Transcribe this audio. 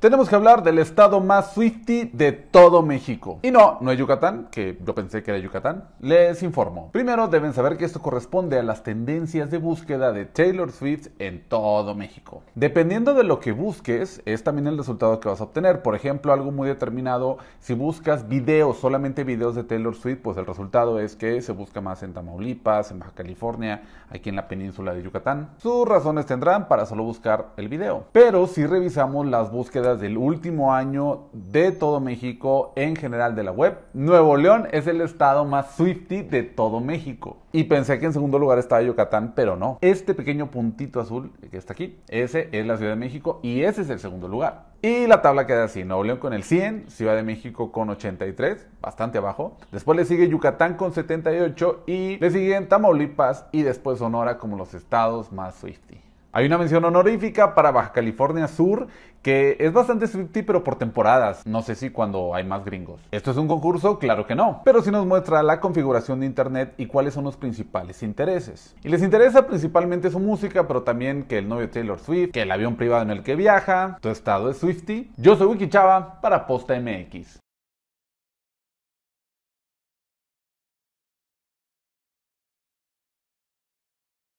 Tenemos que hablar del estado más swifty de todo México. Y no, no es Yucatán, que yo pensé que era Yucatán. Les informo. Primero deben saber que esto corresponde a las tendencias de búsqueda de Taylor Swift en todo México. Dependiendo de lo que busques, es también el resultado que vas a obtener. Por ejemplo, algo muy determinado, si buscas videos, solamente videos de Taylor Swift, pues el resultado es que se busca más en Tamaulipas, en Baja California, aquí en la península de Yucatán. Sus razones tendrán para solo buscar el video. Pero si revisamos las búsquedas del último año de todo México en general de la web. Nuevo León es el estado más Swifty de todo México. Y pensé que en segundo lugar estaba Yucatán, pero no. Este pequeño puntito azul que está aquí, ese es la Ciudad de México y ese es el segundo lugar. Y la tabla queda así, Nuevo León con el 100, Ciudad de México con 83, bastante abajo. Después le sigue Yucatán con 78 y le siguen Tamaulipas y después Sonora como los estados más Swifty. Hay una mención honorífica para Baja California Sur que es bastante swifty pero por temporadas, no sé si cuando hay más gringos. ¿Esto es un concurso? Claro que no, pero sí nos muestra la configuración de internet y cuáles son los principales intereses. Y les interesa principalmente su música, pero también que el novio Taylor Swift, que el avión privado en el que viaja, tu estado es swifty. Yo soy Wiki Chava para Posta MX.